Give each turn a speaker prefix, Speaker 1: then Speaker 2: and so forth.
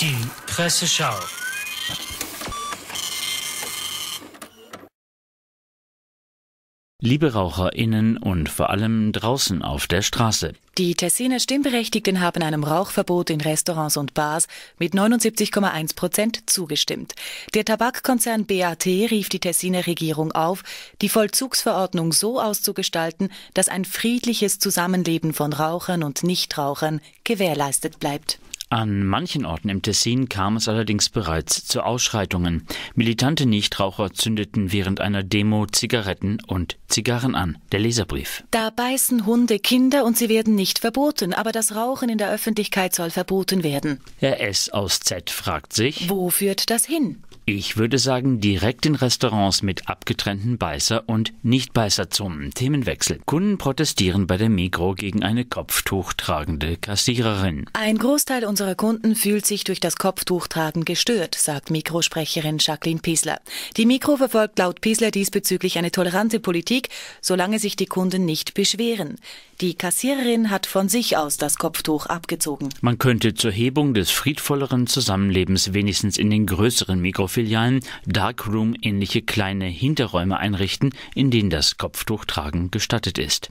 Speaker 1: Die Presseschau. Liebe RaucherInnen und vor allem draußen auf der Straße.
Speaker 2: Die Tessiner Stimmberechtigten haben einem Rauchverbot in Restaurants und Bars mit 79,1 Prozent zugestimmt. Der Tabakkonzern BAT rief die Tessiner Regierung auf, die Vollzugsverordnung so auszugestalten, dass ein friedliches Zusammenleben von Rauchern und Nichtrauchern gewährleistet bleibt.
Speaker 1: An manchen Orten im Tessin kam es allerdings bereits zu Ausschreitungen. Militante Nichtraucher zündeten während einer Demo Zigaretten und Zigarren an. Der Leserbrief.
Speaker 2: Da beißen Hunde Kinder und sie werden nicht verboten, aber das Rauchen in der Öffentlichkeit soll verboten werden.
Speaker 1: Herr S aus Z fragt sich, wo führt das hin? Ich würde sagen, direkt in Restaurants mit abgetrennten Beißer- und Nicht-Beißerzungen. Themenwechsel. Kunden protestieren bei der Mikro gegen eine Kopftuch tragende Kassiererin.
Speaker 2: Ein Großteil unserer Kunden fühlt sich durch das Kopftuchtragen gestört, sagt Mikrosprecherin Jacqueline Piesler. Die Mikro verfolgt laut Piesler diesbezüglich eine tolerante Politik, solange sich die Kunden nicht beschweren. Die Kassiererin hat von sich aus das Kopftuch abgezogen.
Speaker 1: Man könnte zur Hebung des friedvolleren Zusammenlebens wenigstens in den größeren Mikrofilialen Darkroom-ähnliche kleine Hinterräume einrichten,
Speaker 2: in denen das Kopftuchtragen gestattet ist.